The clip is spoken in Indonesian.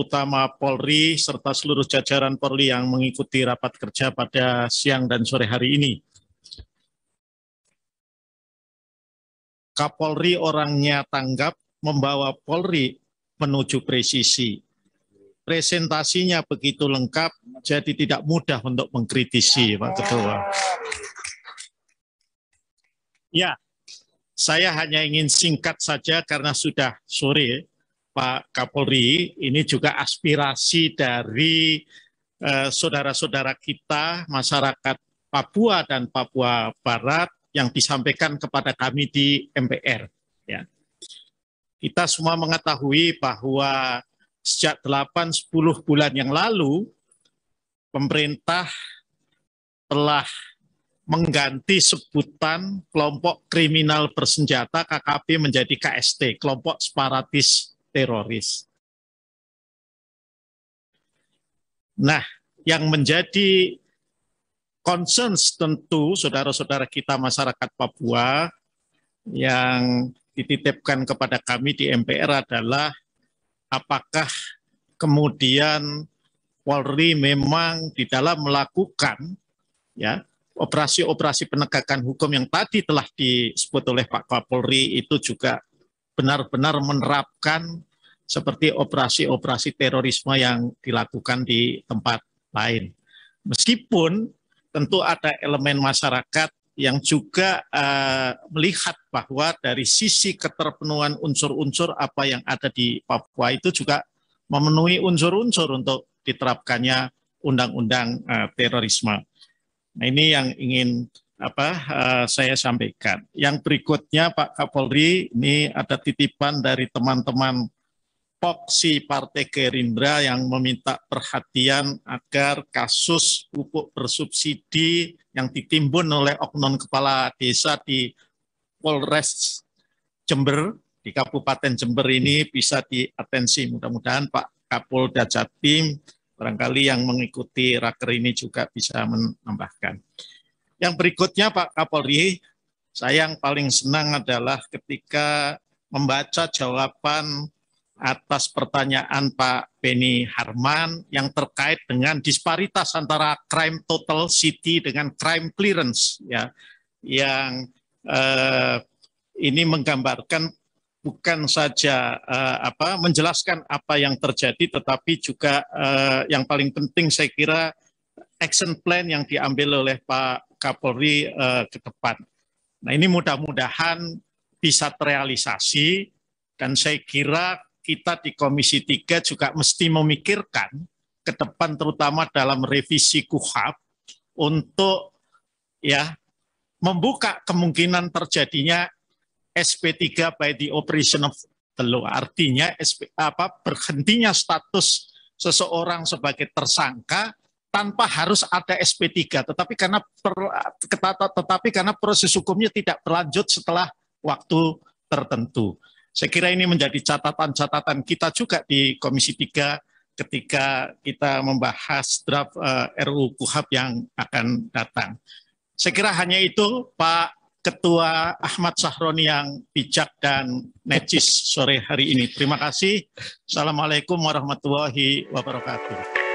Utama Polri serta seluruh jajaran Polri yang mengikuti rapat kerja pada siang dan sore hari ini. Kapolri orangnya tanggap membawa Polri menuju presisi. Presentasinya begitu lengkap, jadi tidak mudah untuk mengkritisi, Pak Ketua. Ya, saya hanya ingin singkat saja karena sudah sore Pak Kapolri, ini juga aspirasi dari eh, saudara-saudara eh, kita, masyarakat Papua dan Papua Barat yang disampaikan kepada kami di MPR. Ya. Kita semua mengetahui bahwa sejak 8-10 bulan yang lalu, pemerintah telah mengganti sebutan kelompok kriminal bersenjata KKP menjadi KST, kelompok separatis teroris. Nah, yang menjadi concern tentu saudara-saudara kita masyarakat Papua yang dititipkan kepada kami di MPR adalah apakah kemudian Polri memang di dalam melakukan ya operasi-operasi penegakan hukum yang tadi telah disebut oleh Pak Kapolri itu juga benar-benar menerapkan seperti operasi-operasi terorisme yang dilakukan di tempat lain. Meskipun tentu ada elemen masyarakat yang juga uh, melihat bahwa dari sisi keterpenuhan unsur-unsur apa yang ada di Papua itu juga memenuhi unsur-unsur untuk diterapkannya undang-undang uh, terorisme. Nah ini yang ingin apa uh, saya sampaikan. Yang berikutnya Pak Kapolri ini ada titipan dari teman-teman Poksi Partai Gerindra yang meminta perhatian agar kasus pupuk bersubsidi yang ditimbun oleh oknum kepala desa di Polres Jember di Kabupaten Jember ini bisa diatensi. Mudah-mudahan Pak Kapolda Jatim barangkali yang mengikuti raker ini juga bisa menambahkan. Yang berikutnya Pak Kapolri, saya yang paling senang adalah ketika membaca jawaban atas pertanyaan Pak Beni Harman yang terkait dengan disparitas antara crime total city dengan crime clearance ya yang eh, ini menggambarkan bukan saja eh, apa menjelaskan apa yang terjadi tetapi juga eh, yang paling penting saya kira action plan yang diambil oleh Pak Kapolri uh, ke depan. Nah ini mudah-mudahan bisa terrealisasi dan saya kira kita di Komisi 3 juga mesti memikirkan ke depan terutama dalam revisi KUHAP untuk ya membuka kemungkinan terjadinya SP3 by the operation of the law. Artinya SP, apa berhentinya status seseorang sebagai tersangka tanpa harus ada SP3 tetapi karena per, tetapi karena proses hukumnya tidak berlanjut setelah waktu tertentu. Saya kira ini menjadi catatan-catatan kita juga di Komisi 3 ketika kita membahas draft uh, eh, RUU KUHAP yang akan datang. Saya kira hanya itu Pak Ketua Ahmad Sahroni yang bijak dan necis sore hari ini. Terima kasih. Assalamualaikum warahmatullahi wabarakatuh.